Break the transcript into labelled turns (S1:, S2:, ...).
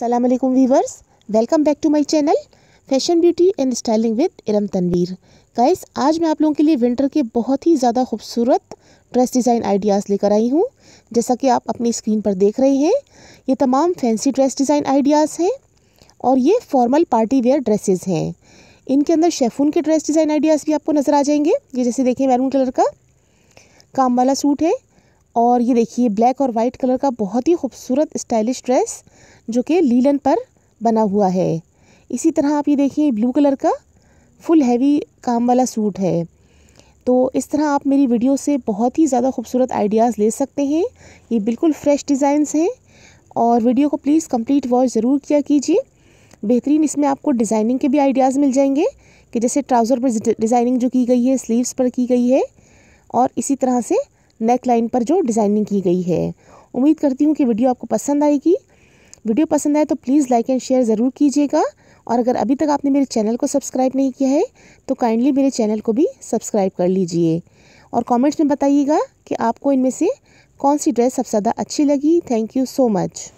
S1: सलाम viewers welcome back to my channel fashion beauty and styling with Iram Tanveer guys आज मैं आप लोगों के लिए विंटर के बहुत ही ज़्यादा खूबसूरत ड्रेस डिज़ाइन आइडियाज़ लेकर आई हूँ जैसा कि आप अपनी स्क्रीन पर देख रहे हैं ये तमाम फैंसी ड्रेस डिज़ाइन आइडियाज़ हैं और ये फॉर्मल पार्टी वेयर ड्रेसेज हैं इनके अंदर शेफून के ड्रेस डिज़ाइन आइडियाज़ भी आपको नज़र आ जाएंगे ये जैसे देखें मैरून कलर का काम वाला सूट है और ये देखिए ब्लैक और वाइट कलर का बहुत ही खूबसूरत स्टाइलिश ड्रेस जो कि लीलन पर बना हुआ है इसी तरह आप ये देखिए ब्लू कलर का फुल हैवी काम वाला सूट है तो इस तरह आप मेरी वीडियो से बहुत ही ज़्यादा खूबसूरत आइडियाज़ ले सकते हैं ये बिल्कुल फ्रेश डिज़ाइंस हैं और वीडियो को प्लीज़ कंप्लीट वॉच ज़रूर किया कीजिए बेहतरीन इसमें आपको डिज़ाइनिंग के भी आइडियाज़ मिल जाएंगे कि जैसे ट्राउज़र पर डिज़ाइनिंग जो की गई है स्लीव्स पर की गई है और इसी तरह से नेक लाइन पर जो डिज़ाइनिंग की गई है उम्मीद करती हूँ कि वीडियो आपको पसंद आएगी वीडियो पसंद आए तो प्लीज़ लाइक एंड शेयर ज़रूर कीजिएगा और अगर अभी तक आपने मेरे चैनल को सब्सक्राइब नहीं किया है तो काइंडली मेरे चैनल को भी सब्सक्राइब कर लीजिए और कमेंट्स में बताइएगा कि आपको इनमें से कौन सी ड्रेस सबसे ज़्यादा अच्छी लगी थैंक यू सो मच